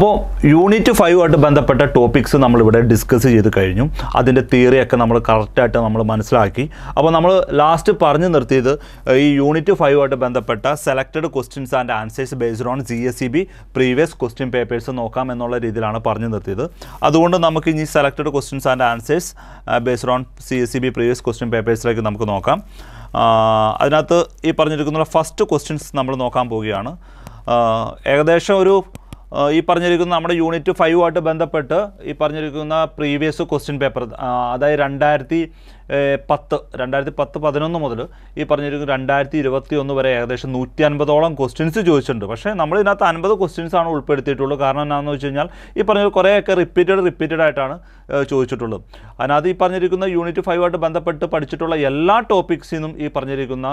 അപ്പോൾ യൂണിറ്റ് ആയിട്ട് ബന്ധപ്പെട്ട ടോപ്പിക്സ് നമ്മളിവിടെ ഡിസ്കസ് ചെയ്ത് കഴിഞ്ഞു അതിൻ്റെ തിയറിയൊക്കെ നമ്മൾ കറക്റ്റായിട്ട് നമ്മൾ മനസ്സിലാക്കി അപ്പോൾ നമ്മൾ ലാസ്റ്റ് പറഞ്ഞു നിർത്തിയത് ഈ യൂണിറ്റ് ആയിട്ട് ബന്ധപ്പെട്ട selected questions and answers based on G S C B previous question papers നോക്കാം എന്നുള്ള രീതിയിലാണ് പറഞ്ഞു നിർത്തിയത് അതുകൊണ്ട് നമുക്ക് ഇനി selected questions and answers based on C S C B previous question പേപ്പേഴ്സിലേക്ക് നമുക്ക് നോക്കാം അതിനകത്ത് ഈ പറഞ്ഞിരിക്കുന്ന ഫസ്റ്റ് ക്വസ്റ്റ്യൻസ് നമ്മൾ നോക്കാൻ പോവുകയാണ് ഏകദേശം ഒരു ഈ പറഞ്ഞിരിക്കുന്ന നമ്മുടെ യൂണിറ്റ് ആയിട്ട് ബന്ധപ്പെട്ട് ഈ പറഞ്ഞിരിക്കുന്ന പ്രീവിയസ് ക്വസ്റ്റ്യൻ പേപ്പർ അതായത് രണ്ടായിരത്തി പത്ത് രണ്ടായിരത്തി പത്ത് പതിനൊന്ന് മുതൽ ഈ പറഞ്ഞിരിക്കുന്ന രണ്ടായിരത്തി ഇരുപത്തി ഒന്ന് വരെ ഏകദേശം നൂറ്റി അൻപതോളം ക്വസ്റ്റ്യൻസ് ചോദിച്ചിട്ടുണ്ട് പക്ഷേ നമ്മൾ ഇതിനകത്ത് അൻപത് ക്വസ്റ്റ്യൻസ് ആണ് ഉൾപ്പെടുത്തിയിട്ടുള്ളൂ കാരണം എന്താണെന്ന് വെച്ച് കഴിഞ്ഞാൽ ഈ പറഞ്ഞ കുറേയൊക്കെ റിപ്പീറ്റഡ് റിപ്പീറ്റഡ് ആയിട്ടാണ് ചോദിച്ചിട്ടുള്ളത് അതിനകത്ത് ഈ പറഞ്ഞിരിക്കുന്ന യൂണിറ്റ് ആയിട്ട് ബന്ധപ്പെട്ട് പഠിച്ചിട്ടുള്ള എല്ലാ ടോപ്പിക്സിൽ നിന്നും ഈ പറഞ്ഞിരിക്കുന്ന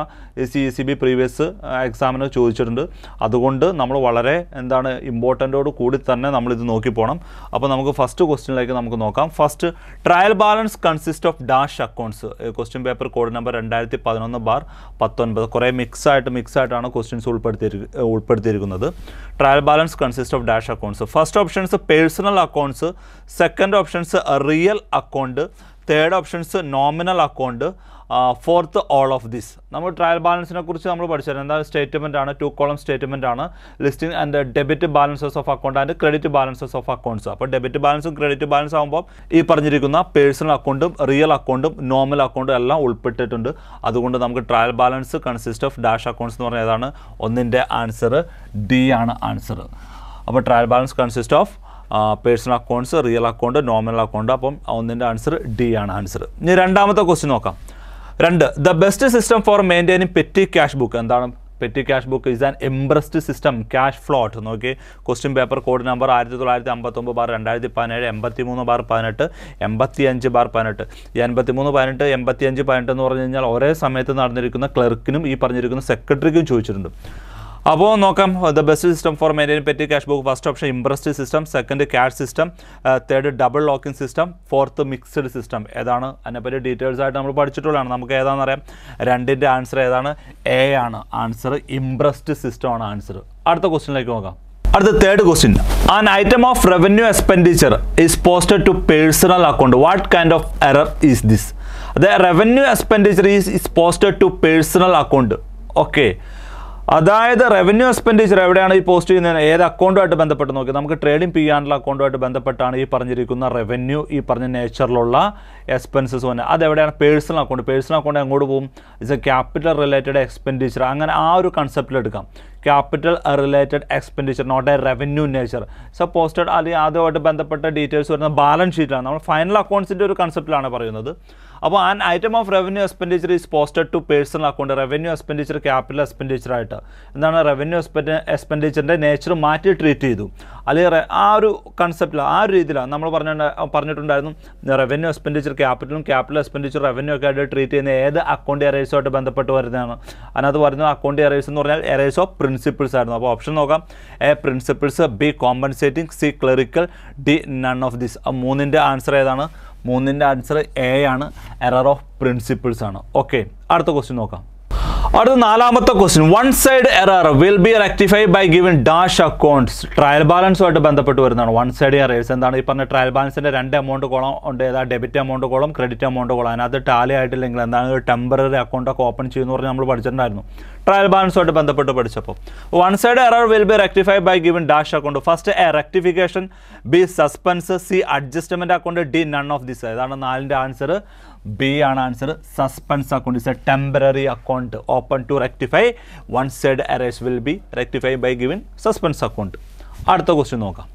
സി സി ബി പ്രീവിയസ് എക്സാമിന് ചോദിച്ചിട്ടുണ്ട് അതുകൊണ്ട് നമ്മൾ വളരെ എന്താണ് ഇമ്പോർട്ടൻ്റ് കണ്ടൻറ്റോട് കൂടി തന്നെ നമ്മൾ ഇത് നോക്കി പോകണം അപ്പോൾ നമുക്ക് ഫസ്റ്റ് ക്വസ്റ്റിനിലേക്ക് നമുക്ക് നോക്കാം first trial balance consist of dash accounts question paper code number രണ്ടായിരത്തി പതിനൊന്ന് ബാർ പത്തൊൻപത് കുറേ മിക്സ് ആയിട്ട് മിക്സ് ആയിട്ടാണ് ക്വസ്റ്റ്യൻസ് ഉൾപ്പെടുത്തി ഉൾപ്പെടുത്തിയിരിക്കുന്നത് trial balance consist of dash accounts first options personal accounts second options real account third options nominal account fourth all of this നമ്മൾ trial ബാലൻസിനെ കുറിച്ച് നമ്മൾ പഠിച്ചത് എന്താ സ്റ്റേറ്റ്മെൻ്റ് ആണ് ടു കോളം സ്റ്റേറ്റ്മെൻ്റ് ആണ് listing and debit balances of account and credit balances of accounts അപ്പോൾ debit ബാലൻസും ക്രെഡിറ്റ് ബാലൻസ് ആകുമ്പോൾ ഈ പറഞ്ഞിരിക്കുന്ന പേഴ്സണൽ അക്കൗണ്ടും റിയൽ അക്കൗണ്ടും നോർമൽ അക്കൗണ്ടും എല്ലാം ഉൾപ്പെട്ടിട്ടുണ്ട് അതുകൊണ്ട് നമുക്ക് trial balance consist of dash accounts എന്ന് പറഞ്ഞതാണ് ഒന്നിൻ്റെ ആൻസർ ഡി ആണ് ആൻസർ അപ്പോൾ trial balance consist of personal accounts real account normal account അപ്പം ഒന്നിൻ്റെ ആൻസർ ഡി ആണ് ആൻസർ ഇനി രണ്ടാമത്തെ ക്വസ്റ്റ്യൻ നോക്കാം രണ്ട് the best system for maintaining petty cash book എന്താണ് petty cash book is an imprest system cash float നോക്കി question paper code number ആയിരത്തി തൊള്ളായിരത്തി അമ്പത്തൊമ്പത് ബാർ രണ്ടായിരത്തി പതിനേഴ് എൺപത്തി മൂന്ന് ബാർ പതിനെട്ട് എൺപത്തി അഞ്ച് ബാർ പതിനെട്ട് ഈ എൺപത്തി മൂന്ന് പതിനെട്ട് എൺപത്തി അഞ്ച് പതിനെട്ട് എന്ന് പറഞ്ഞു കഴിഞ്ഞാൽ ഒരേ സമയത്ത് നടന്നിരിക്കുന്ന ക്ലർക്കിനും ഈ പറഞ്ഞിരിക്കുന്ന സെക്രട്ടറിക്കും ചോദിച്ചിട്ടുണ്ട് അപ്പോൾ നോക്കാം the best system for maintain petty cash book first option imprest system second cash system third double locking system fourth mixed system ഏതാണ് അതിനെപ്പറ്റി ഡീറ്റെയിൽസ് ആയിട്ട് നമ്മൾ പഠിച്ചിട്ടുള്ളതാണ് നമുക്ക് ഏതാണെന്ന് അറിയാം രണ്ടിൻ്റെ ആൻസർ ഏതാണ് എ ആണ് ആൻസർ ഇംപ്രസ്റ്റ് സിസ്റ്റം ആണ് ആൻസർ അടുത്ത ക്വസ്റ്റിനിലേക്ക് നോക്കാം അടുത്ത third question an item of revenue expenditure is posted to personal account what kind of error is this അതെ revenue expenditure is is posted to personal account okay അതായത് revenue expenditure എവിടെയാണ് ഈ post ചെയ്യുന്നത് ഏത് അക്കൗണ്ടുമായിട്ട് ബന്ധപ്പെട്ട് നോക്കി നമുക്ക് ട്രേഡിംഗ് പി ആൻഡുള്ള അക്കൗണ്ടുമായിട്ട് ബന്ധപ്പെട്ടാണ് ഈ പറഞ്ഞിരിക്കുന്ന റവന്യൂ ഈ പറഞ്ഞ നേച്ചറിലുള്ള എക്സ്പെൻസസ് അത് അതെവിടെയാണ് പേഴ്സണൽ അക്കൗണ്ട് പേഴ്സണൽ അക്കൗണ്ട് എങ്ങോട്ട് പോകും it's a capital related expenditure അങ്ങനെ ആ ഒരു കൺസെപ്റ്റിൽ capital related expenditure not a revenue nature so posted അല്ലെങ്കിൽ അതുമായിട്ട് ബന്ധപ്പെട്ട ഡീറ്റെയിൽസ് വരുന്ന ബാലൻസ് ഷീറ്റാണ് നമ്മൾ ഫൈനൽ അക്കൗണ്ട്സിൻ്റെ ഒരു കൺസെപ്റ്റിലാണ് പറയുന്നത് അപ്പോൾ an item of revenue expenditure is posted to personal account revenue expenditure capital expenditure ആയിട്ട് എന്താണ് റവന്യൂ എക്സ്പെൻഡ് എക്സ്പെൻഡിച്ചറിൻ്റെ നേച്ചർ മാറ്റി ട്രീറ്റ് ചെയ്തു അല്ലെങ്കിൽ ആ ഒരു കൺസെപ്റ്റിൽ ആ ഒരു രീതിയിലാണ് നമ്മൾ പറഞ്ഞ പറഞ്ഞിട്ടുണ്ടായിരുന്നു റവന്യൂ എക്സ്പെൻഡിച്ചർ ക്യാപിറ്റലും ക്യാപിറ്റൽ എക്സ്പെൻഡിച്ചർ റവന്യൂ ഒക്കെ ആയിട്ട് ട്രീറ്റ് ചെയ്യുന്ന ഏത് അക്കൗണ്ട് എറേഴ്സുമായിട്ട് ബന്ധപ്പെട്ട് വരുന്നതാണ് അതിനകത്ത് പറയുന്നത് അക്കൗണ്ട് എറേഴ്സ് എന്ന് പറഞ്ഞാൽ എറേഴ്സ് ഓഫ് പ്രിൻസിപ്പിൾസ് ആയിരുന്നു അപ്പോൾ ഓപ്ഷൻ നോക്കാം A principles B compensating C clerical D none of this മൂന്നിൻ്റെ ആൻസർ ഏതാണ് മൂന്നിൻ്റെ ആൻസർ എ ആണ് എറർ ഓഫ് പ്രിൻസിപ്പിൾസ് ആണ് ഓക്കെ അടുത്ത ക്വസ്റ്റ്യൻ നോക്കാം അടുത്ത നാലാമത്തെ question one side error will be rectify by given dash accounts trial ബാലൻസുമായിട്ട് ബന്ധപ്പെട്ട് വരുന്നതാണ് വൺ സൈഡ് എറേഴ്സ് എന്താണ് ഈ പറഞ്ഞ ട്രയൽ ബാലൻസിൻ്റെ രണ്ട് എമൗണ്ട് കോളം ഉണ്ട് ഏതാ debit amount column credit amount column അതിനകത്ത് ടാലി ആയിട്ടില്ലെങ്കിൽ എന്താണ് ടെമ്പററി അക്കൗണ്ടൊക്കെ ഓപ്പൺ ചെയ്യുമെന്ന് പറഞ്ഞാൽ നമ്മൾ പഠിച്ചിട്ടുണ്ടായിരുന്നു ട്രയൽ ബാലൻസുമായിട്ട് ബന്ധപ്പെട്ട് പഠിച്ചപ്പോൾ one side error will be rectified by given dash account first A rectification B suspense C adjustment account D none of this ഇതാണ് നാലിൻ്റെ ആൻസർ ബി ആണ് answer suspense account is a temporary account open to rectify one side errors will be rectify by given suspense account അടുത്ത question നോക്കാം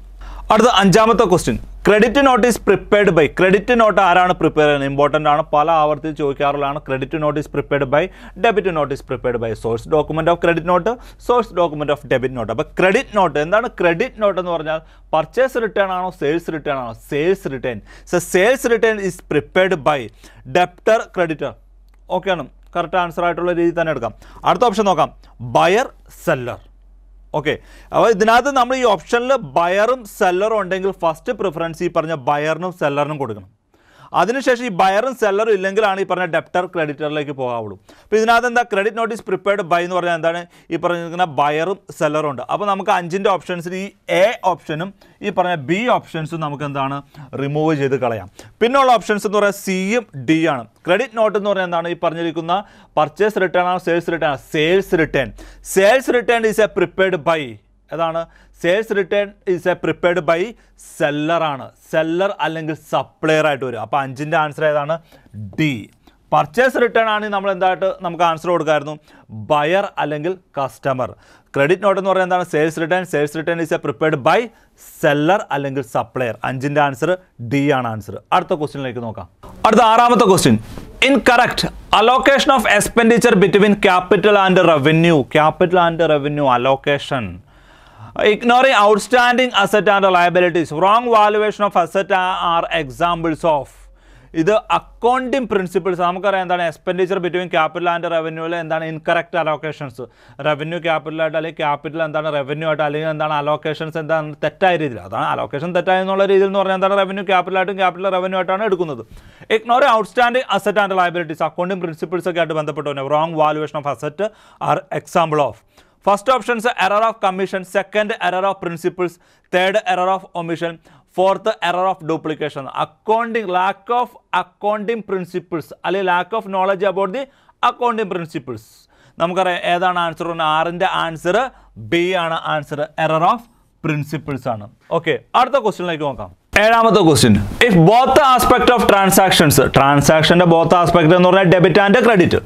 അടുത്ത അഞ്ചാമത്തെ question credit note is prepared by credit note ആരാണ് prepare ചെയ്യുന്നത് important ആണ് പല ആവർത്തി ചോദിക്കാറുള്ളതാണ് credit note is prepared by debit note is prepared by source document of credit note source document of debit note അപ്പോൾ ക്രെഡിറ്റ് നോട്ട് എന്താണ് credit note എന്ന് പറഞ്ഞാൽ പർച്ചേസ് റിട്ടേൺ ആണോ സെയിൽസ് റിട്ടേൺ ആണോ sales return so sales return is prepared by debtor creditor ഓക്കെയാണ് correct answer ആയിട്ടുള്ള രീതി തന്നെ എടുക്കാം അടുത്ത ഓപ്ഷൻ നോക്കാം ബയർ സെല്ലർ ഓക്കെ അപ്പോൾ ഇതിനകത്ത് നമ്മൾ ഈ ഓപ്ഷനിൽ ബയറും സെല്ലറും ഉണ്ടെങ്കിൽ ഫസ്റ്റ് പ്രിഫറൻസ് ഈ പറഞ്ഞ ബയറിനും സെല്ലറിനും കൊടുക്കണം അതിനുശേഷം ഈ ബയറും സെല്ലറും ഇല്ലെങ്കിലാണ് ഈ പറഞ്ഞ ഡെപ്റ്റർ ക്രെഡിറ്ററിലേക്ക് പോകാവുള്ളൂ അപ്പോൾ ഇതിനകത്ത് എന്താ ക്രെഡിറ്റ് നോട്ടീസ് പ്രിപ്പയർഡ് ബൈ എന്ന് പറഞ്ഞാൽ എന്താണ് ഈ പറഞ്ഞിരിക്കുന്ന ബയറും സെല്ലറും ഉണ്ട് അപ്പോൾ നമുക്ക് അഞ്ചിൻ്റെ ഓപ്ഷൻസിൽ ഈ എ ഓപ്ഷനും ഈ പറഞ്ഞ ബി ഓപ്ഷൻസും നമുക്ക് എന്താണ് റിമൂവ് ചെയ്ത് കളയാം പിന്നുള്ള ഓപ്ഷൻസ് എന്ന് പറയുന്നത് സിയും ഡി ആണ് ക്രെഡിറ്റ് നോട്ട് എന്ന് പറയുന്നത് എന്താണ് ഈ പറഞ്ഞിരിക്കുന്ന പർച്ചേസ് റിട്ടേൺ ആണോ സെയിൽസ് റിട്ടേൺ ആണോ sales return sales return is a prepared by ഏതാണ് sales return is a prepared by സെല്ലറാണ് സെല്ലർ അല്ലെങ്കിൽ സപ്ലയർ ആയിട്ട് വരും അപ്പോൾ അഞ്ചിൻ്റെ ആൻസർ ഏതാണ് ഡി പർച്ചേസ് റിട്ടേൺ ആണ് നമ്മൾ എന്തായിട്ട് നമുക്ക് ആൻസർ കൊടുക്കായിരുന്നു ബയർ അല്ലെങ്കിൽ കസ്റ്റമർ ക്രെഡിറ്റ് നോട്ട് എന്ന് പറയുന്നത് എന്താണ് sales return sales return is a prepared by seller അല്ലെങ്കിൽ സപ്ലയർ അഞ്ചിൻ്റെ ആൻസർ ഡി ആണ് ആൻസർ അടുത്ത ക്വസ്റ്റിനിലേക്ക് നോക്കാം അടുത്ത ആറാമത്തെ question incorrect allocation of expenditure between capital and revenue capital and revenue allocation Ignoring outstanding asset and liabilities wrong valuation of asset are examples of ഇത് accounting principles നമുക്കറിയാം എന്താണ് expenditure between capital and റവന്യൂവിൽ എന്താണ് incorrect allocations revenue ക്യാപിറ്റലായിട്ട് അല്ലെങ്കിൽ capital എന്താണ് revenue ആയിട്ട് അല്ലെങ്കിൽ എന്താണ് allocations എന്താണ് തെറ്റായ രീതിയിൽ അതാണ് അലോക്കേഷൻ തെറ്റായ എന്നുള്ള രീതിയിൽ എന്ന് പറഞ്ഞാൽ എന്താണ് റവന്യൂ ക്യാപിറ്റലായിട്ടും ക്യാപിറ്റൽ റവന്യൂ ആയിട്ടാണ് എടുക്കുന്നത് ignore outstanding asset and liabilities accounting principles ഒക്കെ ആയിട്ട് ബന്ധപ്പെട്ട് wrong valuation of asset are example of first options error of commission second error of principles third error of omission fourth error of duplication accounting lack of accounting principles അല്ലെങ്കിൽ lack of knowledge about the accounting principles നമുക്കറിയാം ഏതാണ് answer ആറിൻ്റെ answer B ആണ് answer error of principles ആണ് okay അടുത്ത ക്വസ്റ്റ്യനിലേക്ക് നോക്കാം ഏഴാമത്തെ question if both aspect of transactions ട്രാൻസാക്ഷന്റെ ബോത്ത് ആസ്പെക്ട് എന്ന് പറഞ്ഞാൽ debit and credit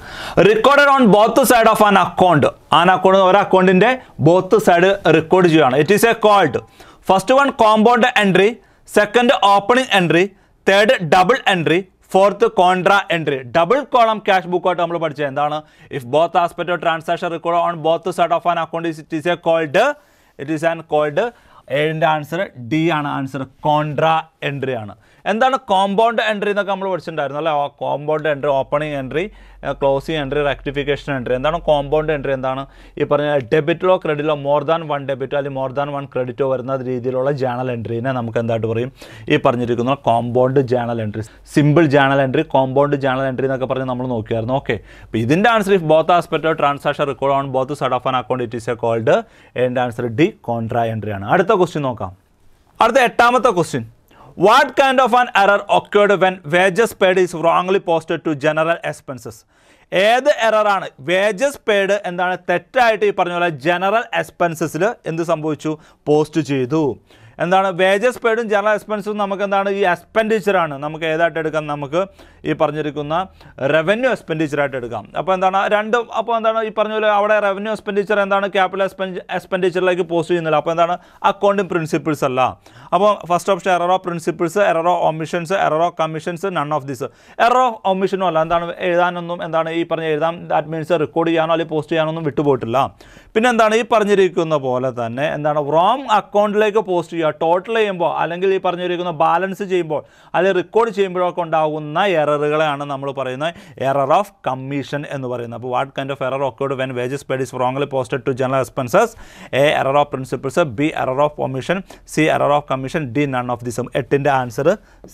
recorded on both side of an account an account ഒരു അക്കൗണ്ടിന്റെ ബോത്ത് സൈഡ് റെക്കോർഡ് ചെയ്യുകയാണ് it is a called first one compound entry second opening entry third double entry fourth contra entry double column cash ബുക്കായിട്ട് നമ്മൾ പഠിച്ചത് എന്താണ് if both aspect of transaction record on both side of an account it is a called it is an called ഏഴിൻ്റെ answer D ആണ് answer contra entry ആണ് എന്താണ് compound entry എന്നൊക്കെ നമ്മൾ പഠിച്ചിട്ടുണ്ടായിരുന്നു അല്ലേ compound entry opening entry closing entry rectification entry എന്താണ് compound entry എന്താണ് ഈ പറഞ്ഞ ഡെബിറ്റിലോ ക്രെഡിറ്റോ മോർ ദാൻ വൺ ഡെബിറ്റോ അല്ലെങ്കിൽ മോർ ദാൻ വൺ ക്രെഡിറ്റോ വരുന്ന രീതിയിലുള്ള ജേണൽ എൻട്രീനെ നമുക്ക് എന്തായിട്ട് പറയും ഈ പറഞ്ഞിരിക്കുന്ന compound journal entry simple journal entry compound journal entry എന്നൊക്കെ പറഞ്ഞ് നമ്മൾ നോക്കിയായിരുന്നു ഓക്കെ അപ്പോൾ ഇതിൻ്റെ answer if both aspect of transaction record on both side of an account it is a called എൻ്റെ ആൻസർ ഡി കോൺട്രാ എൻട്രി ആണ് അടുത്ത question നോക്കാം അടുത്ത എട്ടാമത്തെ question what kind of an error occurred when wages paid is wrongly posted to general expenses ഏത് എററാണ് wages പേഡ് എന്താണ് തെറ്റായിട്ട് ഈ പറഞ്ഞ പോലെ ജനറൽ എക്സ്പെൻസസിൽ എന്ത് സംഭവിച്ചു പോസ്റ്റ് ചെയ്തു എന്താണ് വേജസ് പേഡും ജനറൽ എക്സ്പെൻസും നമുക്ക് എന്താണ് ഈ എക്സ്പെൻഡിച്ചറാണ് നമുക്ക് ഏതായിട്ട് എടുക്കാം നമുക്ക് ഈ പറഞ്ഞിരിക്കുന്ന റവന്യൂ എക്സ്പെൻഡിച്ചറായിട്ട് എടുക്കാം അപ്പോൾ എന്താണ് രണ്ടും അപ്പോൾ എന്താണ് ഈ പറഞ്ഞ പോലെ അവിടെ റവന്യൂ എക്സ്പെൻഡിച്ചർ എന്താണ് ക്യാപിറ്റൽ എക്സ്പെൻഡ് എക്സ്പെൻഡിച്ചറിലേക്ക് പോസ്റ്റ് ചെയ്യുന്നില്ല അപ്പോൾ എന്താണ് അക്കൗണ്ടിങ് പ്രിൻസിപ്പിൾസ് അല്ല അപ്പോൾ first option error of principles error of omissions error of commissions none of this error of ഒമിഷനും അല്ല എന്താണ് എഴുതാനൊന്നും എന്താണ് ഈ പറഞ്ഞ എഴുതാം ദാറ്റ് മീൻസ് റെക്കോർഡ് ചെയ്യാനോ അല്ലെങ്കിൽ പോസ്റ്റ് ചെയ്യാനോ ഒന്നും വിട്ടുപോയിട്ടില്ല പിന്നെ എന്താണ് ഈ പറഞ്ഞിരിക്കുന്ന പോലെ തന്നെ എന്താണ് റോങ് അക്കൗണ്ടിലേക്ക് പോസ്റ്റ് ചെയ്യുക ചെയ്യുക ടോട്ടൽ ചെയ്യുമ്പോൾ അല്ലെങ്കിൽ ഈ പറഞ്ഞിരിക്കുന്ന ബാലൻസ് ചെയ്യുമ്പോൾ അല്ലെങ്കിൽ റെക്കോർഡ് ചെയ്യുമ്പോഴൊക്കെ ഉണ്ടാകുന്ന എററുകളെയാണ് നമ്മൾ പറയുന്ന എറർ ഓഫ് കമ്മീഷൻ എന്ന് പറയുന്നത് അപ്പോൾ what kind of error occurred when wages paid is wrongly posted to general expenses A error of principles B error of omission C error of commission D none of this എട്ടിൻ്റെ answer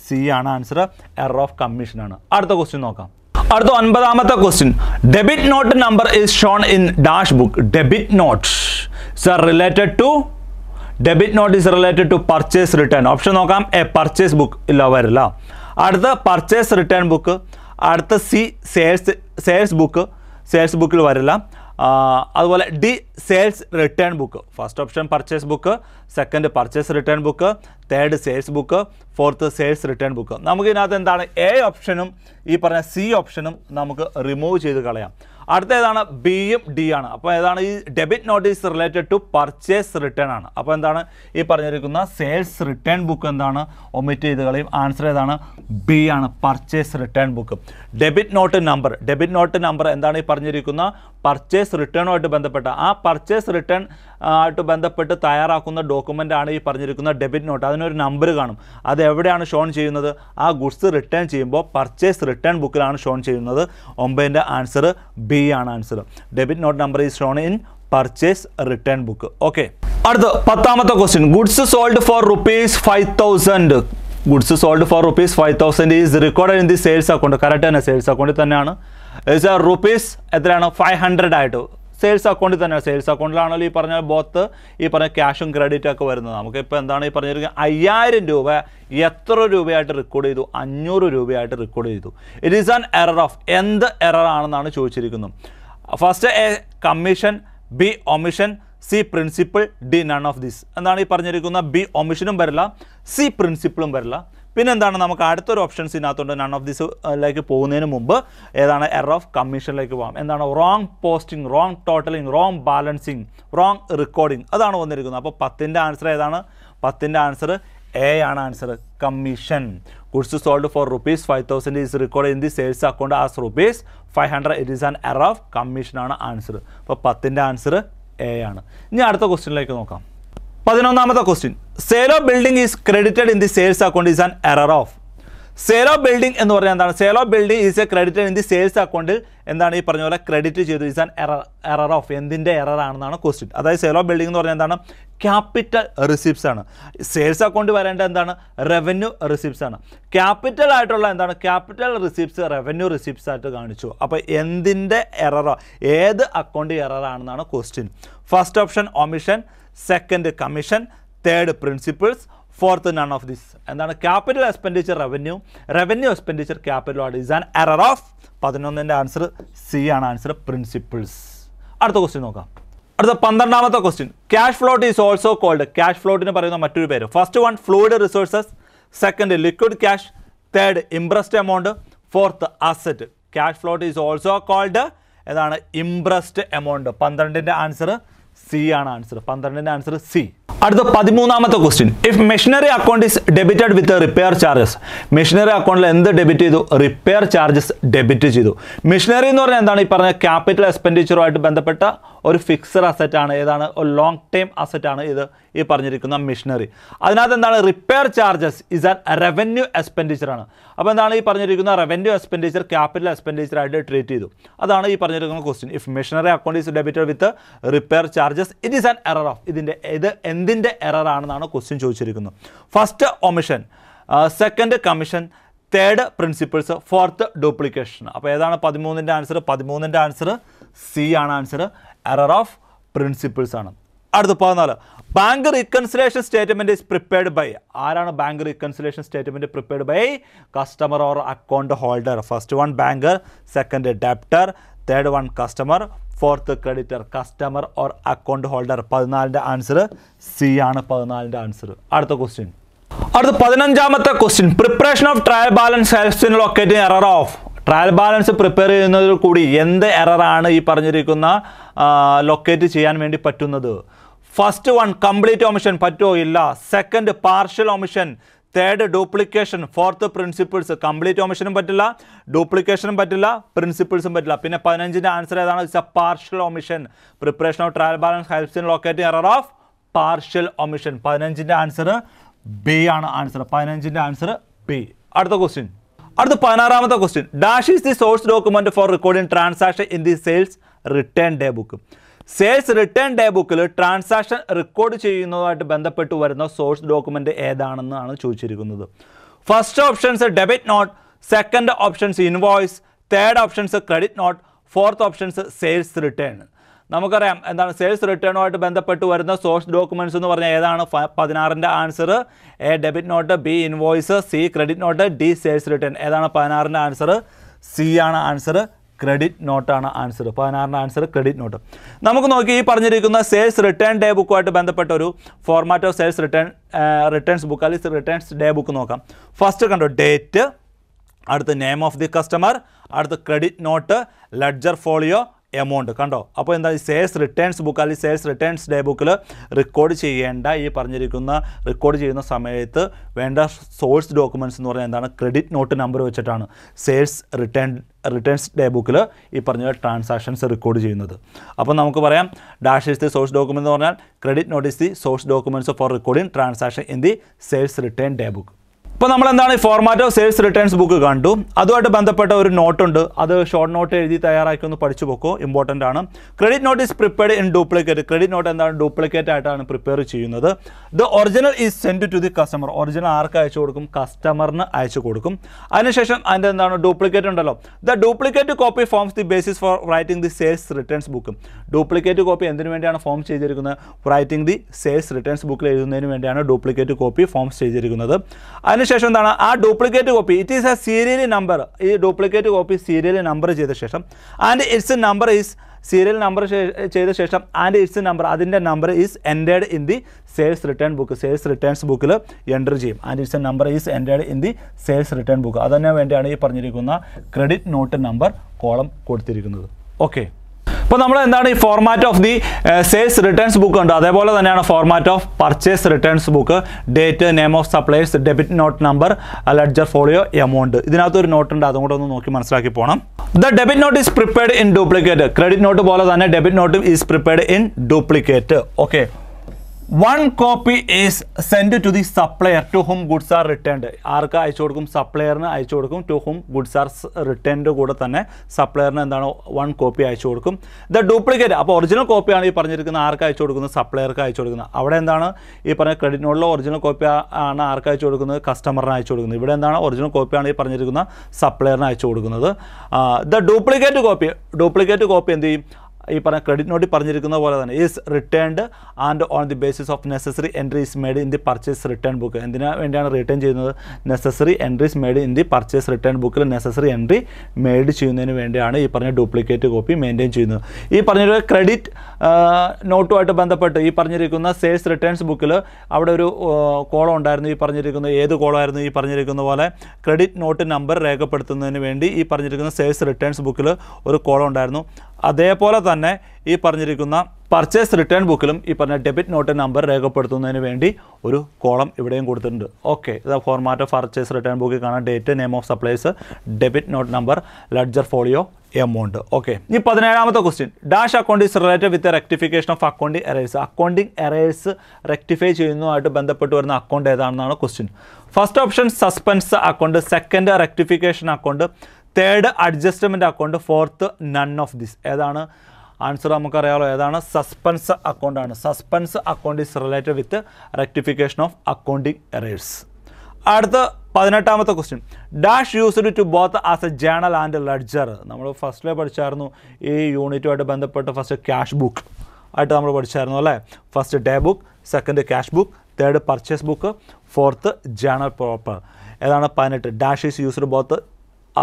C ആണ് answer error of കമ്മീഷനാണ് അടുത്ത question നോക്കാം അടുത്ത ഒൻപതാമത്തെ question debit note number is shown in dash book debit notes sir related to debit note is related to purchase return option നോക്കാം A purchase book ഇല്ല വരില്ല അടുത്ത പർച്ചേസ് റിട്ടേൺ ബുക്ക് അടുത്ത C sales sales book sales ബുക്കിൽ വരില്ല അതുപോലെ D sales return book first option purchase book second purchase return book third sales book fourth sales return book നമുക്ക് ഇതിനകത്ത് എന്താണ് എ ഓപ്ഷനും ഈ പറഞ്ഞ സി ഓപ്ഷനും നമുക്ക് റിമൂവ് ചെയ്ത് കളയാം അടുത്ത ഏതാണ് ബിയും ഡി ആണ് അപ്പോൾ ഏതാണ് ഈ debit notice related to purchase return ആണ് അപ്പോൾ എന്താണ് ഈ പറഞ്ഞിരിക്കുന്ന സെയിൽസ് റിട്ടേൺ ബുക്ക് എന്താണ് ഒമിറ്റ് ചെയ്ത് കളയും ആൻസർ ഏതാണ് ബി ആണ് purchase return book debit note number debit note number എന്താണ് ഈ പറഞ്ഞിരിക്കുന്ന പർച്ചേസ് റിട്ടേണുമായിട്ട് ബന്ധപ്പെട്ട ആ പർച്ചേസ് റിട്ടേൺ ആയിട്ട് ബന്ധപ്പെട്ട് തയ്യാറാക്കുന്ന ഡോക്യുമെൻ്റ് ആണ് ഈ പറഞ്ഞിരിക്കുന്ന ഡെബിറ്റ് നോട്ട് അതിനൊരു നമ്പർ കാണും അത് എവിടെയാണ് ഷോൺ ചെയ്യുന്നത് ആ ഗുഡ്സ് റിട്ടേൺ ചെയ്യുമ്പോൾ പർച്ചേസ് റിട്ടേൺ ബുക്കിലാണ് ഷോൺ ചെയ്യുന്നത് ഒമ്പതിൻ്റെ ആൻസർ ബി ബി ആണ് answer debit note number is shown in purchase return book okay അടുത്ത പത്താമത്തെ question goods sold for rupees five thousand goods sold for rupees five thousand is record in the sales account correct തന്നെ sales അക്കൗണ്ടിൽ തന്നെയാണ് rupees എത്രയാണ് five hundred ആയിട്ട് sales അക്കൗണ്ടിൽ തന്നെ sales അക്കൗണ്ടിലാണല്ലോ ഈ പറഞ്ഞ ബോത്ത് ഈ പറഞ്ഞ ക്യാഷും ക്രെഡിറ്റും ഒക്കെ വരുന്നത് നമുക്കിപ്പോൾ എന്താണ് ഈ പറഞ്ഞിരിക്കുക അയ്യായിരം രൂപ എത്ര രൂപയായിട്ട് റെക്കോർഡ് ചെയ്തു അഞ്ഞൂറ് രൂപയായിട്ട് റെക്കോർഡ് ചെയ്തു it is an error of എന്ത് എറർ ആണെന്നാണ് ചോദിച്ചിരിക്കുന്നത് first A commission B omission C principle D none of this എന്നാണ് ഈ പറഞ്ഞിരിക്കുന്ന ബി ഒമിഷനും വരില്ല സി പ്രിൻസിപ്പിളും വരില്ല പിന്നെന്താണ് നമുക്ക് അടുത്തൊരു ഓപ്ഷൻസ് ഇതിനകത്തുണ്ട് നൺ ഓഫ് ദിസ് ലേക്ക് പോകുന്നതിന് മുമ്പ് ഏതാണ് എറർ ഓഫ് കമ്മീഷനിലേക്ക് പോകാം എന്താണ് wrong posting wrong totalling wrong balancing wrong recording അതാണ് വന്നിരിക്കുന്നത് അപ്പോൾ പത്തിൻ്റെ ആൻസർ ഏതാണ് പത്തിൻ്റെ ആൻസർ എ ആണ് answer commission goods sold for rupees five thousand is record in the sales account as rupees five hundred it is an error of കമ്മീഷനാണ് answer അപ്പോൾ പത്തിൻ്റെ ആൻസർ എ ആണ് ഇനി അടുത്ത ക്വസ്റ്റ്യനിലേക്ക് നോക്കാം പതിനൊന്നാമത്തെ question sale of building is credited in the sales account is an error of sale of building എന്ന് പറഞ്ഞാൽ എന്താണ് sale of building is a credited in the sales account എന്താണ് ഈ പറഞ്ഞ പോലെ ക്രെഡിറ്റ് ചെയ്തു is an error error of എന്തിൻ്റെ error ആണെന്നാണ് ക്വസ്റ്റ്യൻ അതായത് സെയിൽ ഓഫ് ബിൽഡിംഗ് എന്ന് പറഞ്ഞാൽ എന്താണ് ക്യാപിറ്റൽ റിസിപ്റ്റ്സ് ആണ് സെയിൽസ് അക്കൗണ്ട് വരേണ്ട എന്താണ് റവന്യൂ റിസിപ്റ്റ്സ് ആണ് ക്യാപിറ്റൽ ആയിട്ടുള്ള എന്താണ് ക്യാപിറ്റൽ റിസിപ്റ്റ്സ് റവന്യൂ റിസിപ്റ്റ്സ് ആയിട്ട് കാണിച്ചു അപ്പോൾ എന്തിൻ്റെ എററോ ഏത് അക്കൗണ്ട് എറർ ആണെന്നാണ് question first option omission second commission third principles fourth none of this എന്താണ് capital expenditure revenue revenue expenditure capital order is an error of പതിനൊന്നിൻ്റെ ആൻസർ സി ആണ് ആൻസർ പ്രിൻസിപ്പിൾസ് അടുത്ത ക്വസ്റ്റ്യൻ നോക്കാം അടുത്ത പന്ത്രണ്ടാമത്തെ question cash float is also called cash ഫ്ലോട്ടിന് പറയുന്ന മറ്റൊരു പേര് first one fluid resources second liquid cash third imprest amount fourth asset cash float is also called ഏതാണ് ഇംപ്രസ്ഡ് എമൗണ്ട് പന്ത്രണ്ടിൻ്റെ ആൻസർ സി ആണ് ആൻസർ പന്ത്രണ്ടിന്റെ ആൻസർ സി അടുത്ത പതിമൂന്നാമത്തെ question if machinery account is debited with repair charges machinery അക്കൗണ്ടിൽ എന്ത് debit ചെയ്തു repair charges debit ചെയ്തു മെഷീനറി എന്ന് പറഞ്ഞാൽ എന്താണ് ഈ പറഞ്ഞ ക്യാപിറ്റൽ എക്സ്പെൻഡിച്ചറുമായിട്ട് ബന്ധപ്പെട്ട ഒരു ഫിക്സഡ് അസറ്റാണ് ഏതാണ് ഒരു ലോങ് ടൈം അസറ്റാണ് ഇത് ഈ പറഞ്ഞിരിക്കുന്ന മെഷീനറി അതിനകത്ത് എന്താണ് repair charges is an revenue എക്സ്പെൻഡിച്ചറാണ് അപ്പോൾ എന്താണ് ഈ പറഞ്ഞിരിക്കുന്ന റവന്യൂ എക്സ്പെൻഡിച്ചർ ക്യാപിറ്റൽ എക്സ്പെൻഡിച്ചർ ആയിട്ട് ട്രീറ്റ് ചെയ്തു അതാണ് ഈ പറഞ്ഞിരിക്കുന്ന question if machinery account is debited with repair charges it is an error of ഇതിൻ്റെ ഇത് എന്തിൻ്റെ എററാണെന്നാണ് ക്വസ്റ്റ്യൻ ചോദിച്ചിരിക്കുന്നത് first omission second commission third principles fourth duplication അപ്പോൾ ഏതാണ് പതിമൂന്നിൻ്റെ ആൻസർ പതിമൂന്നിൻ്റെ ആൻസർ സി ആണ് ആൻസർ എറർ ഓഫ് പ്രിൻസിപ്പിൾസ് ആണ് അടുത്ത പതിനാല് bank reconciliation statement is prepared by ആരാണ് bank reconciliation statement prepared by customer or account holder first one banker second debtor third one customer fourth creditor customer or account holder പതിനാലിൻ്റെ answer C ആണ് പതിനാലിൻ്റെ answer അടുത്ത question അടുത്ത പതിനഞ്ചാമത്തെ question preparation of trial balance helps in locating error of trial balance prepare ചെയ്യുന്നതിൽ കൂടി എന്ത് എററാണ് ഈ പറഞ്ഞിരിക്കുന്ന ലൊക്കേറ്റ് ചെയ്യാൻ വേണ്ടി പറ്റുന്നത് ഫസ്റ്റ് വൺ കംപ്ലീറ്റ് ഒമിഷൻ പറ്റുമോ ഇല്ല second partial omission third duplication fourth principles complete ഓമിഷനും പറ്റില്ല ഡ്യൂപ്ലിക്കേഷനും പറ്റില്ല പ്രിൻസിപ്പിൾസും പറ്റില്ല പിന്നെ പതിനഞ്ചിൻ്റെ ആൻസർ ഏതാണ് വെച്ചാൽ partial omission preparation of trial balance helps in locate error of partial omission പതിനഞ്ചിൻ്റെ ആൻസർ ബി ആണ് ആൻസർ പതിനഞ്ചിൻ്റെ ആൻസർ ബി അടുത്ത ക്വസ്റ്റ്യൻ അടുത്ത പതിനാറാമത്തെ question dash is the source document for recording transaction in the sales return day book sales return day ബുക്കിൽ transaction record ചെയ്യുന്നതുമായിട്ട് ബന്ധപ്പെട്ട് വരുന്ന സോഴ്സ് ഡോക്യുമെൻ്റ് ഏതാണെന്നാണ് ചോദിച്ചിരിക്കുന്നത് first options debit note second options invoice third options credit note fourth options sales return നമുക്കറിയാം എന്താണ് sales റിട്ടേണുമായിട്ട് ബന്ധപ്പെട്ട് വരുന്ന സോഴ്സ് ഡോക്യുമെൻറ്റ്സ് എന്ന് പറഞ്ഞാൽ ഏതാണ് പതിനാറിൻ്റെ answer A debit note B invoice C credit note D sales return ഏതാണ് പതിനാറിൻ്റെ ആൻസർ സി ആണ് ആൻസർ ക്രെഡിറ്റ് നോട്ടാണ് ആൻസർ പതിനാറിൻ്റെ ആൻസർ ക്രെഡിറ്റ് നോട്ട് നമുക്ക് നോക്കി ഈ പറഞ്ഞിരിക്കുന്ന സെയിൽസ് റിട്ടേൺ ഡേ ബുക്കുമായിട്ട് ബന്ധപ്പെട്ട ഒരു format of sales return returns book അല്ലെങ്കിൽ റിട്ടേൺസ് ഡേ ബുക്ക് നോക്കാം ഫസ്റ്റ് കണ്ടോ ഡേറ്റ് അടുത്ത് നെയിം ഓഫ് ദി കസ്റ്റമർ അടുത്ത് credit note ledger folio amount കണ്ടോ അപ്പോൾ എന്താ സെയിൽസ് റിട്ടേൺസ് ബുക്ക് അല്ലെങ്കിൽ സെയിൽസ് റിട്ടേൺസ് ഡേ ബുക്കിൽ റെക്കോർഡ് ചെയ്യേണ്ട ഈ പറഞ്ഞിരിക്കുന്ന റെക്കോർഡ് ചെയ്യുന്ന സമയത്ത് വേണ്ട സോഴ്സ് ഡോക്യുമെൻറ്റ്സ് എന്ന് പറഞ്ഞാൽ എന്താണ് ക്രെഡിറ്റ് നോട്ട് നമ്പർ വെച്ചിട്ടാണ് സെയിൽസ് റിട്ടേൺ റിട്ടേൺസ് ഡേ ബുക്കിൽ ഈ പറഞ്ഞ ട്രാൻസാക്ഷൻസ് റെക്കോർഡ് ചെയ്യുന്നത് അപ്പോൾ നമുക്ക് പറയാം dash is the source document എന്ന് പറഞ്ഞാൽ credit note is the source documents for recording transaction in the sales return day book ഇപ്പോൾ നമ്മൾ എന്താണ് format of sales returns book കണ്ടു അതുമായിട്ട് ബന്ധപ്പെട്ട ഒരു നോട്ടുണ്ട് അത് ഷോർട്ട് നോട്ട് എഴുതി തയ്യാറാക്കി ഒന്ന് പഠിച്ചു പോക്കോ ഇമ്പോർട്ടൻ്റ് ആണ് credit note is prepared in duplicate credit note എന്താണ് ഡ്യൂപ്ലിക്കേറ്റ് ആയിട്ടാണ് പ്രിപ്പയർ ചെയ്യുന്നത് the original is send to the customer original ആർക്ക് അയച്ചു കൊടുക്കും കസ്റ്റമറിന് അയച്ചു കൊടുക്കും അതിനുശേഷം അതിൻ്റെ എന്താണ് ഡ്യൂപ്ലിക്കേറ്റ് ഉണ്ടല്ലോ the duplicate copy forms the basis for writing the sales returns book duplicate copy എന്തിനു വേണ്ടിയാണ് ഫോം ചെയ്തിരിക്കുന്നത് റൈറ്റിംഗ് ദി സെയിൽസ് റിട്ടേൺസ് ബുക്കിൽ എഴുതുന്നതിന് വേണ്ടിയാണ് ഡ്യൂപ്ലിക്കേറ്റ് കോപ്പി ഫോംസ് ചെയ്തിരിക്കുന്നത് അതിന് അതിനുശേഷം എന്താണ് ആ duplicate copy it is a serial number ഈ ഡ്യൂപ്ലിക്കേറ്റ് കോപ്പി സീരിയൽ നമ്പർ ചെയ്ത ശേഷം and it's number is serial number ചെയ്ത ശേഷം ആൻഡ് ഇറ്റ്സ് നമ്പർ അതിൻ്റെ number is entered in the sales return book sales returns ബുക്കിൽ എൻ്റർ ചെയ്യും and it's number is entered in the sales return book അതിനു വേണ്ടിയാണ് ഈ പറഞ്ഞിരിക്കുന്ന ക്രെഡിറ്റ് നോട്ട് നമ്പർ കോളം കൊടുത്തിരിക്കുന്നത് ഓക്കെ അപ്പോൾ നമ്മൾ എന്താണ് ഈ format of the sales returns book ഉണ്ട് അതേപോലെ തന്നെയാണ് format of purchase returns book date name of supplies debit note number ledger folio amount ഇതിനകത്ത് ഒരു നോട്ട് ഉണ്ട് അതും കൂടെ ഒന്ന് നോക്കി മനസ്സിലാക്കി പോകണം the debit note is prepared in duplicate credit note പോലെ തന്നെ ഡെബിറ്റ് നോട്ടും is prepared in duplicate okay one copy is send to the supplier to whom goods are returned ആർക്ക് അയച്ചു കൊടുക്കും സപ്ലയറിന് അയച്ചു കൊടുക്കും to whom goods are returned കൂടെ തന്നെ സപ്ലയറിന് എന്താണ് വൺ കോപ്പി അയച്ചു കൊടുക്കും ദ ഡ്യൂപ്ലിക്കേറ്റ് അപ്പോൾ ഒറിജിനൽ കോപ്പിയാണ് ഈ പറഞ്ഞിരിക്കുന്ന ആർക്ക് അയച്ചു കൊടുക്കുന്നത് സപ്ലയർക്ക് അയച്ചു കൊടുക്കുന്നത് അവിടെ എന്താണ് ഈ പറഞ്ഞ ക്രെഡിറ്റ് നോട്ടിലെ ഒറിജിനൽ കോപ്പി ആണ് ആർക്ക് അയച്ചു കൊടുക്കുന്നത് കസ്റ്റമറിന് അയച്ചു കൊടുക്കുന്നത് ഇവിടെ എന്താണ് ഒറിജിനൽ കോപ്പിയാണ് ഈ പറഞ്ഞിരിക്കുന്ന സപ്ലയറിന് അയച്ചു കൊടുക്കുന്നത് the duplicate copy duplicate copy എന്ത് ചെയ്യും ഈ പറഞ്ഞ ക്രെഡിറ്റ് നോട്ടിൽ പറഞ്ഞിരിക്കുന്ന പോലെ തന്നെ is returned and on the basis of necessary entries made in the purchase return book എന്തിനാ വേണ്ടിയാണ് റിട്ടേൺ ചെയ്യുന്നത് necessary entries made in the purchase return ബുക്കിൽ നെസസറി എൻട്രി മെയ്ഡ് ചെയ്യുന്നതിന് വേണ്ടിയാണ് ഈ പറഞ്ഞ ഡ്യൂപ്ലിക്കേറ്റ് കോപ്പി മെയിൻറ്റെയിൻ ചെയ്യുന്നത് ഈ പറഞ്ഞൊരു ക്രെഡിറ്റ് നോട്ടുമായിട്ട് ബന്ധപ്പെട്ട് ഈ പറഞ്ഞിരിക്കുന്ന സെയിൽസ് റിട്ടേൺസ് ബുക്കിൽ അവിടെ ഒരു കോളം ഉണ്ടായിരുന്നു ഈ പറഞ്ഞിരിക്കുന്ന ഏത് കോളമായിരുന്നു ഈ പറഞ്ഞിരിക്കുന്ന പോലെ ക്രെഡിറ്റ് നോട്ട് നമ്പർ രേഖപ്പെടുത്തുന്നതിന് വേണ്ടി ഈ പറഞ്ഞിരിക്കുന്ന സെയിൽസ് റിട്ടേൺസ് ബുക്കിൽ ഒരു കോളം ഉണ്ടായിരുന്നു അതേപോലെ തന്നെ ഈ പറഞ്ഞിരിക്കുന്ന പർച്ചേസ് റിട്ടേൺ ബുക്കിലും ഈ പറഞ്ഞ ഡെബിറ്റ് നോട്ട് നമ്പർ രേഖപ്പെടുത്തുന്നതിന് വേണ്ടി ഒരു കോളം ഇവിടെയും കൊടുത്തിട്ടുണ്ട് ഓക്കെ ഇത് ഫോർമാറ്റ് ഓഫ് പർച്ചേസ് റിട്ടേൺ ബുക്കിൽ കാണാൻ date name of supplies debit note number ledger folio amount okay ഇനി പതിനേഴാമത്തെ question dash account is related with rectification of accounting errors accounting errors rectify ചെയ്യുന്നതുമായിട്ട് ബന്ധപ്പെട്ട് വരുന്ന അക്കൗണ്ട് ഏതാണെന്നാണ് question first option suspense account second rectification account third adjustment account fourth none of this ഏതാണ് answer നമുക്കറിയാമല്ലോ ഏതാണ് suspense അക്കൗണ്ടാണ് suspense account is related with rectification of accounting errors അടുത്ത പതിനെട്ടാമത്തെ question dash used to both as a journal and ledger നമ്മൾ ഫസ്റ്റിലേ പഠിച്ചായിരുന്നു ഈ യൂണിറ്റുമായിട്ട് ബന്ധപ്പെട്ട് ഫസ്റ്റ് ക്യാഷ് ബുക്ക് ആയിട്ട് നമ്മൾ പഠിച്ചായിരുന്നു അല്ലേ first day book second cash book third purchase book fourth journal proper ഏതാണ് പതിനെട്ട് dash is used both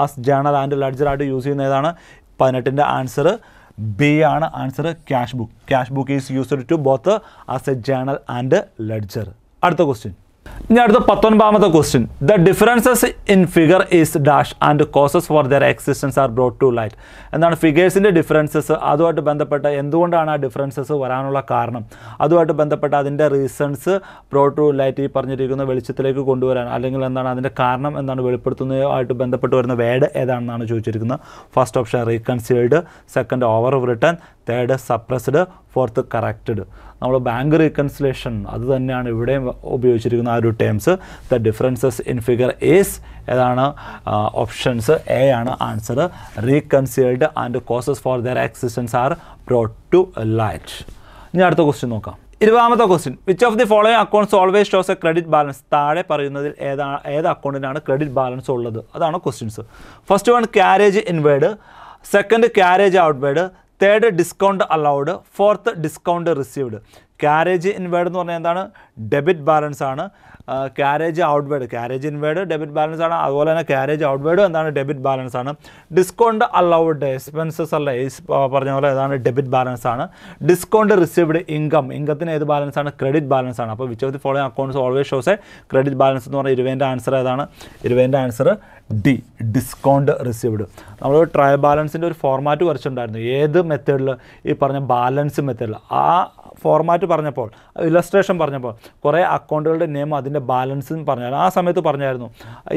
as journal and ലഡ്ജറായിട്ട് യൂസ് ചെയ്യുന്ന ഏതാണ് പതിനെട്ടിൻ്റെ ആൻസർ ബി ആണ് answer cash book cash book is used to both as a journal and ledger അടുത്ത question ഇനി അടുത്ത പത്തൊൻപതാമത്തെ question the differences in figure is dash and causes for their existence are brought to light എന്താണ് ഫിഗേഴ്സിൻ്റെ differences അതുമായിട്ട് ബന്ധപ്പെട്ട എന്തുകൊണ്ടാണ് ആ differences വരാനുള്ള കാരണം അതുമായിട്ട് ബന്ധപ്പെട്ട അതിൻ്റെ റീസൺസ് ബ്രോട്ട് ടു ലൈറ്റ് ഈ പറഞ്ഞിരിക്കുന്ന വെളിച്ചത്തിലേക്ക് കൊണ്ടുവരാൻ അല്ലെങ്കിൽ എന്താണ് അതിൻ്റെ കാരണം എന്താണ് വെളിപ്പെടുത്തുന്നതുമായിട്ട് ബന്ധപ്പെട്ട് വരുന്ന വേഡ് ഏതാണെന്നാണ് ചോദിച്ചിരിക്കുന്നത് first option reconciled second over return third suppressed fourth corrected നമ്മൾ ബാങ്ക് റീകൺസിലേഷൻ അത് തന്നെയാണ് ഇവിടെയും ഉപയോഗിച്ചിരിക്കുന്ന ആ ഒരു terms the differences in figure as ഏതാണ് ഓപ്ഷൻസ് എ ആണ് answer reconsidered and causes for their existence are brought to light ഇനി അടുത്ത ക്വസ്റ്റ്യൻ നോക്കാം ഇരുപതാമത്തെ question which of the following accounts always shows a credit balance താഴെ പറയുന്നതിൽ ഏതാണ് ഏത് അക്കൗണ്ടിനാണ് ക്രെഡിറ്റ് ബാലൻസ് ഉള്ളത് അതാണ് questions first one carriage inward second carriage ഔട്ട്വേഡ് third discount allowed fourth discount received carriage inward എന്ന് പറഞ്ഞാൽ എന്താണ് ഡെബിറ്റ് ബാലൻസ് ആണ് ക്യാരേജ് ഔട്ട്വേഡ് ക്യാരേജ് ഇൻവേർഡ് ഡെബിറ്റ് ബാലൻസ് ആണ് അതുപോലെ തന്നെ ക്യാരേജ് ഔട്ട്വേർഡ് എന്താണ് ഡെബിറ്റ് ബാലൻസ് ആണ് ഡിസ്കൗണ്ട് അലൗഡ് എക്സ്പെൻസസ് അല്ല പറഞ്ഞ പോലെ ഏതാണ് ഡെബിറ്റ് ബാലൻസ് ആണ് ഡിസ്കൗണ്ട് റിസീവ്ഡ് ഇൻകം ഇൻകത്തിന് ഏത് ബാലൻസ് ആണ് ക്രെഡിറ്റ് ബാലൻസ് ആണ് അപ്പോൾ which of the following accounts always shows a credit balance എന്ന് പറഞ്ഞാൽ ഇരുവേൻ്റെ ആൻസർ ഏതാണ് ഇരുവേൻ്റെ ആൻസർ ഡി ഡിസ്കൗണ്ട് റിസീവ്ഡ് നമ്മൾ ട്രയൽ ബാലൻസിൻ്റെ ഒരു ഫോർമാറ്റ് വരച്ചിട്ടുണ്ടായിരുന്നു ഏത് മെത്തേഡിൽ ഈ പറഞ്ഞ ബാലൻസ് മെത്തേഡിൽ ആ ഫോർമാറ്റ് പറഞ്ഞപ്പോൾ ഇലസ്ട്രേഷൻ പറഞ്ഞപ്പോൾ കുറേ അക്കൗണ്ടുകളുടെ നെയിം അതിൻ്റെ ബാലൻസും പറഞ്ഞായിരുന്നു ആ സമയത്ത് പറഞ്ഞായിരുന്നു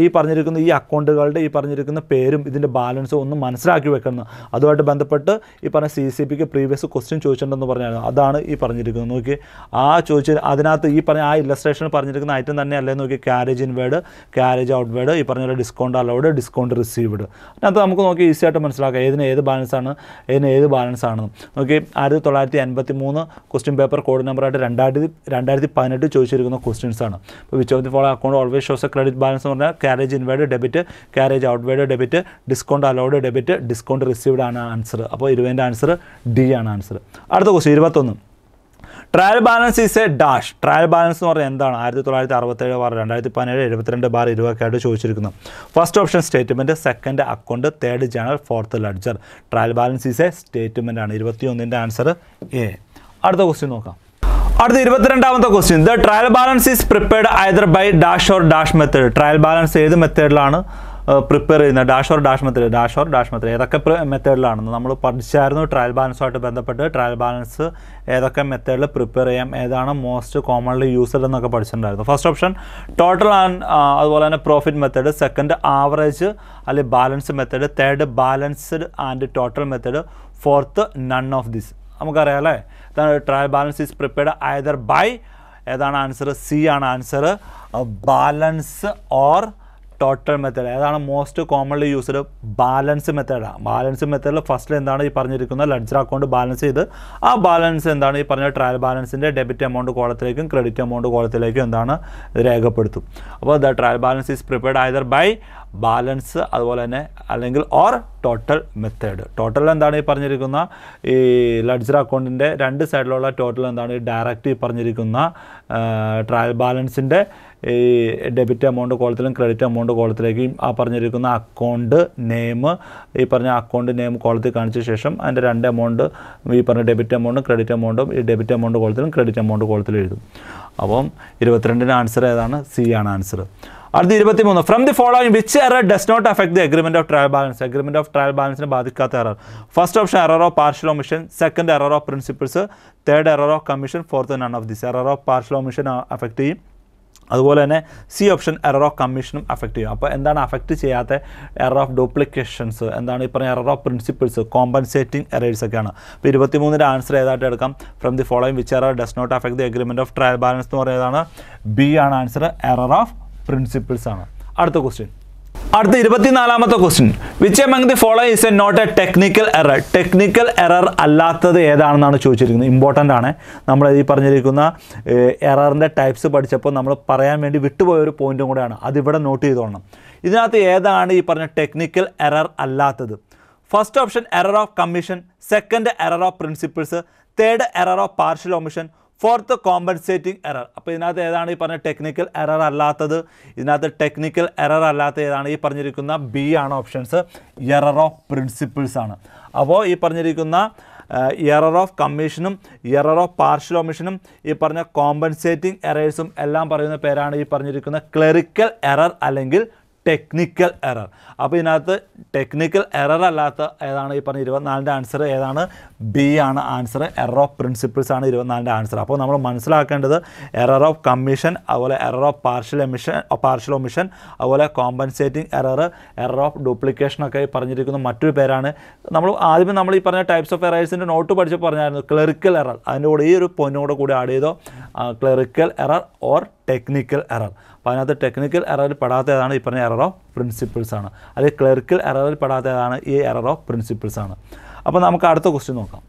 ഈ പറഞ്ഞിരിക്കുന്ന ഈ അക്കൗണ്ടുകളുടെ ഈ പറഞ്ഞിരിക്കുന്ന പേരും ഇതിൻ്റെ ബാലൻസും ഒന്ന് മനസ്സിലാക്കി വെക്കണം അതുമായിട്ട് ബന്ധപ്പെട്ട് ഈ പറഞ്ഞ C C pick previous question ചോദിച്ചിട്ടുണ്ടെന്ന് പറഞ്ഞായിരുന്നു അതാണ് ഈ പറഞ്ഞിരിക്കുന്നത് നോക്കി ആ ചോദിച്ച അതിനകത്ത് ഈ പറഞ്ഞ ആ ഇലസ്ട്രേഷൻ പറഞ്ഞിരിക്കുന്ന ഐറ്റം തന്നെ അല്ലേ നോക്കി ക്യാരേജ് ഇൻവേഡ് ക്യാരേജ് ഔട്ട്വേഡ് ഈ പറഞ്ഞ ഡിസ്കൗണ്ട് അലൗഡ് ഡിസ്കൗണ്ട് റിസീവ്ഡ് അതിനകത്ത് നമുക്ക് നോക്കി ഈസി ആയിട്ട് മനസ്സിലാക്കാം ഏതിന് ഏത് ബാലൻസാണ് ഏതിന് ഏത് ബാലൻസ് ആണെന്ന് നോക്കി ആയിരത്തി തൊള്ളായിരത്തി എൺപത്തി മൂന്ന് ക്വസ്റ്റ്യൻ പേപ്പർ കോഡ് നമ്പറായിട്ട് രണ്ടായിരത്തി രണ്ടായിരത്തി പതിനെട്ട് ചോദിച്ചിരിക്കുന്ന ക്വസ്റ്റ്യൻസ് ആണ് ഇപ്പോൾ which of the follow account always shows a credit balance എന്ന് പറഞ്ഞാൽ ക്യാരേജ് ഇൻവേഡ് ഡെബിറ്റ് ക്യാരേജ് ഔട്ട്വേഡ് debit discount allowed debit discount received ആണ് ആൻസർ അപ്പോൾ ഇരുപതിൻ്റെ ആൻസർ ഡി ആണ് ആൻസർ അടുത്ത ക്വസ്റ്റ്യൻ ഇരുപത്തൊന്ന് trial balance is a dash trial balance എന്ന് പറഞ്ഞാൽ എന്താണ് ആയിരത്തി തൊള്ളായിരത്തി അറുപത്തേഴ് ബാർ രണ്ടായിരത്തി പതിനേഴ് എഴുപത്തിരണ്ട് ബാർ ഇരുപതൊക്കെയായിട്ട് ചോദിച്ചിരിക്കുന്നു first option statement second account third journal fourth ledger trial balance is a statement ആണ് ഇരുപത്തിയൊന്നിൻ്റെ ആൻസർ എ അടുത്ത ക്വസ്റ്റ്യൻ നോക്കാം അടുത്ത ഇരുപത്തിരണ്ടാമത്തെ question the trial balance is prepared either by dash or dash method trial balance ഏത് മെത്തേഡിലാണ് prepare ചെയ്യുന്ന dash or dash method dash or dash method ഏതൊക്കെ മെത്തേഡിലാണെന്ന് നമ്മൾ പഠിച്ചായിരുന്നു ട്രയൽ ബാലൻസുമായിട്ട് ബന്ധപ്പെട്ട് ട്രയൽ ബാലൻസ് ഏതൊക്കെ മെത്തേഡിൽ പ്രിപ്പയർ ചെയ്യാം ഏതാണ് മോസ്റ്റ് കോമൺലി യൂസ്ഡ് എന്നൊക്കെ പഠിച്ചിട്ടുണ്ടായിരുന്നു ഫസ്റ്റ് ഓപ്ഷൻ ടോട്ടൽ ആൻഡ് അതുപോലെ തന്നെ പ്രോഫിറ്റ് മെത്തേഡ് സെക്കൻഡ് ആവറേജ് അല്ലെങ്കിൽ balance method third balanced and total method fourth none of this നമുക്കറിയാം അല്ലേ trial balance is prepared either by ഏതാണ് ആൻസർ സി ആണ് answer balance or total method ഏതാണ് most commonly used balance മെത്തേഡാണ് balance മെത്തേഡിൽ ഫസ്റ്റിൽ എന്താണ് ഈ പറഞ്ഞിരിക്കുന്ന ലഡ്ജർ അക്കൗണ്ട് ബാലൻസ് ചെയ്ത് ആ ബാലൻസ് എന്താണ് ഈ പറഞ്ഞ ട്രയൽ ബാലൻസിൻ്റെ ഡെബിറ്റ് എമൗണ്ട് കോളത്തിലേക്കും ക്രെഡിറ്റ് എമൗണ്ട് കോളത്തിലേക്കും എന്താണ് രേഖപ്പെടുത്തും അപ്പോൾ the trial balance is prepared either by balance അതുപോലെ തന്നെ അല്ലെങ്കിൽ ഓർ ടോട്ടൽ മെത്തേഡ് ടോട്ടൽ എന്താണ് ഈ പറഞ്ഞിരിക്കുന്ന ഈ ലഡ്ജർ അക്കൗണ്ടിൻ്റെ രണ്ട് സൈഡിലുള്ള ടോട്ടൽ എന്താണ് ഈ ഡയറക്റ്റ് ഈ പറഞ്ഞിരിക്കുന്ന ട്രയൽ ബാലൻസിൻ്റെ ഈ ഡെബിറ്റ് എമൗണ്ട് കോളത്തിലും ക്രെഡിറ്റ് എമൗണ്ട് കോളത്തിലേക്കും ആ പറഞ്ഞിരിക്കുന്ന അക്കൗണ്ട് നെയിം ഈ പറഞ്ഞ അക്കൗണ്ട് നെയിം കോളത്തിൽ കാണിച്ച ശേഷം അതിൻ്റെ രണ്ട് എമൗണ്ട് ഈ പറഞ്ഞ ഡെബിറ്റ് എമൗണ്ടും ക്രെഡിറ്റ് എമൗണ്ടും ഈ ഡെബിറ്റ് എമൗണ്ട് കോളത്തിലും ക്രെഡിറ്റ് എമൗണ്ട് കോളത്തിലും എഴുതും അപ്പം ഇരുപത്തിരണ്ടിന് ആൻസർ ഏതാണ് സി ആണ് ആൻസർ അടുത്ത ഇരുപത്തി മൂന്ന് from the following which error does not affect the agreement of trial balance agreement of trial ബാലൻസിനെ ബാധിക്കാത്ത error first option error of partial omission second error of principles third error of commission fourth none of this error of partial omission affect ചെയ്യും അതുപോലെ തന്നെ C option error of കമ്മീഷനും affect ചെയ്യും അപ്പോൾ എന്താണ് affect ചെയ്യാത്ത എറർ ഓഫ് ഡ്യൂപ്ലിക്കേഷൻസ് എന്താണ് ഈ പറഞ്ഞ error of principles compensating errors ഒക്കെയാണ് അപ്പോൾ ഇരുപത്തിമൂന്നിൻ്റെ ആൻസർ ഏതായിട്ട് എടുക്കാം from the following which error does not affect the agreement of trial balance എന്ന് പറയുന്നതാണ് ബി ആണ് ആൻസർ എറർ ഓഫ് പ്രിൻസിപ്പിൾസ് ആണ് അടുത്ത ക്വസ്റ്റ്യൻ അടുത്ത ഇരുപത്തിനാലാമത്തെ question which among the follow is a not a technical error technical error അല്ലാത്തത് ഏതാണെന്നാണ് ചോദിച്ചിരിക്കുന്നത് ഇമ്പോർട്ടൻ്റ് ആണ് നമ്മൾ ഈ പറഞ്ഞിരിക്കുന്ന എററിൻ്റെ ടൈപ്സ് പഠിച്ചപ്പോൾ നമ്മൾ പറയാൻ വേണ്ടി വിട്ടുപോയ ഒരു പോയിൻറ്റും കൂടെയാണ് അതിവിടെ നോട്ട് ചെയ്തോളണം ഇതിനകത്ത് ഏതാണ് ഈ പറഞ്ഞ ടെക്നിക്കൽ എറർ അല്ലാത്തത് first option error of commission second error of principles third error of partial omission four compensating error അപ്പോൾ ഇതിനകത്ത് ഏതാണ് ഈ പറഞ്ഞ ടെക്നിക്കൽ എറർ അല്ലാത്തത് ഇതിനകത്ത് ടെക്നിക്കൽ എറർ അല്ലാത്ത ഏതാണ് ഈ പറഞ്ഞിരിക്കുന്ന ബി ആണ് ഓപ്ഷൻസ് എറർ ഓഫ് പ്രിൻസിപ്പിൾസ് ആണ് അപ്പോൾ ഈ പറഞ്ഞിരിക്കുന്ന എറർ ഓഫ് കമ്മീഷനും എറർ ഓഫ് പാർഷ്യൽ ഒമിഷനും ഈ പറഞ്ഞ കോമ്പൻസേറ്റിംഗ് എറേഴ്സും എല്ലാം പറയുന്ന പേരാണ് ഈ പറഞ്ഞിരിക്കുന്ന ക്ലറിക്കൽ എറർ അല്ലെങ്കിൽ ടെക്നിക്കൽ എറർ അപ്പോൾ ഇതിനകത്ത് ടെക്നിക്കൽ എറർ അല്ലാത്ത ഏതാണ് ഈ പറഞ്ഞ ഇരുപത്തിനാലിൻ്റെ ആൻസർ ഏതാണ് ബി ആണ് ആൻസർ എറർ ഓഫ് പ്രിൻസിപ്പിൾസ് ആണ് ഇരുപത്തിനാലിൻ്റെ ആൻസർ അപ്പോൾ നമ്മൾ മനസ്സിലാക്കേണ്ടത് എറർ ഓഫ് കമ്മീഷൻ അതുപോലെ error of partial emission partial omission അതുപോലെ compensating error error of duplication ഒക്കെ പറഞ്ഞിരിക്കുന്ന മറ്റൊരു പേരാണ് നമ്മൾ ആദ്യമേ നമ്മൾ ഈ പറഞ്ഞ ടൈപ്സ് ഓഫ് എറേഴ്സിൻ്റെ നോട്ട് പഠിച്ച് പറഞ്ഞായിരുന്നു ക്ലറിക്കൽ എറർ അതിൻ്റെ കൂടെ ഈ ഒരു പൊന്നോട് കൂടി ആഡ് ചെയ്തോ clerical error or technical error അപ്പോൾ അതിനകത്ത് ടെക്നിക്കൽ എററിൽ പെടാത്തതാണ് ഈ പറഞ്ഞ എറർ ഓഫ് പ്രിൻസിപ്പിൾസ് ആണ് അല്ലെങ്കിൽ ക്ലർക്കൽ എററിൽ പെടാത്തതാണ് ഈ എറർ ഓഫ് പ്രിൻസിപ്പിൾസ് ആണ് അപ്പോൾ നമുക്ക് അടുത്ത ക്വസ്റ്റ്യൻ നോക്കാം